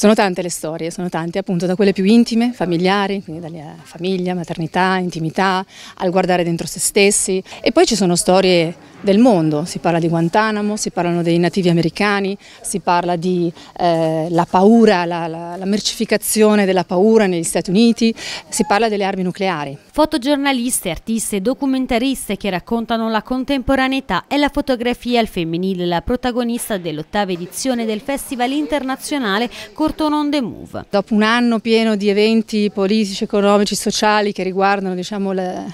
Sono tante le storie, sono tante appunto da quelle più intime, familiari, quindi dalla eh, famiglia, maternità, intimità, al guardare dentro se stessi e poi ci sono storie del mondo, si parla di Guantanamo, si parlano dei nativi americani, si parla di eh, la paura, la, la, la mercificazione della paura negli Stati Uniti, si parla delle armi nucleari. Fotogiornaliste, artiste e documentariste che raccontano la contemporaneità e la fotografia al femminile, la protagonista dell'ottava edizione del Festival Internazionale Cor Porton on the Move. Dopo un anno pieno di eventi politici, economici, sociali che riguardano diciamo, le,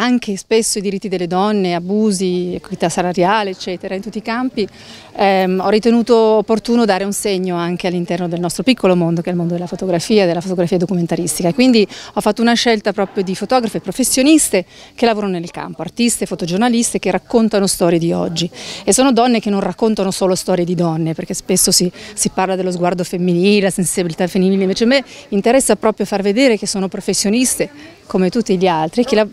anche spesso i diritti delle donne, abusi, equità salariale, eccetera, in tutti i campi, ehm, ho ritenuto opportuno dare un segno anche all'interno del nostro piccolo mondo, che è il mondo della fotografia, della fotografia documentaristica. Quindi ho fatto una scelta proprio di fotografe professioniste che lavorano nel campo, artiste, fotogiornaliste che raccontano storie di oggi. E sono donne che non raccontano solo storie di donne, perché spesso si, si parla dello sguardo femminile, la sensibilità femminile, invece a me interessa proprio far vedere che sono professioniste come tutti gli altri, che la,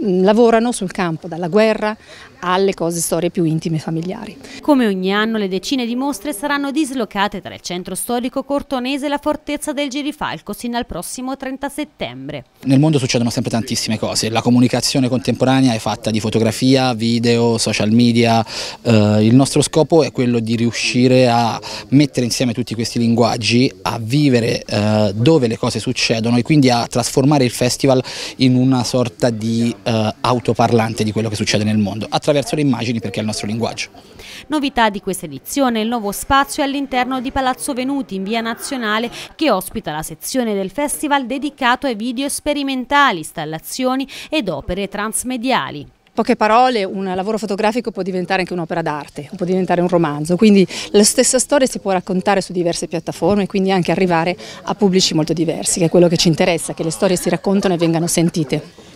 lavorano sul campo, dalla guerra alle cose storie più intime e familiari. Come ogni anno le decine di mostre saranno dislocate tra il centro storico cortonese e la fortezza del Girifalco sino al prossimo 30 settembre. Nel mondo succedono sempre tantissime cose, la comunicazione contemporanea è fatta di fotografia, video, social media, eh, il nostro scopo è quello di riuscire a mettere insieme tutti questi linguaggi, a vivere eh, dove le cose succedono e quindi a trasformare il festival in una sorta di eh, autoparlante di quello che succede nel mondo, attraverso le immagini perché è il nostro linguaggio. Novità di questa edizione, il nuovo spazio è all'interno di Palazzo Venuti in via Nazionale che ospita la sezione del festival dedicato ai video sperimentali, installazioni ed opere transmediali poche parole, un lavoro fotografico può diventare anche un'opera d'arte, può diventare un romanzo, quindi la stessa storia si può raccontare su diverse piattaforme e quindi anche arrivare a pubblici molto diversi, che è quello che ci interessa, che le storie si raccontano e vengano sentite.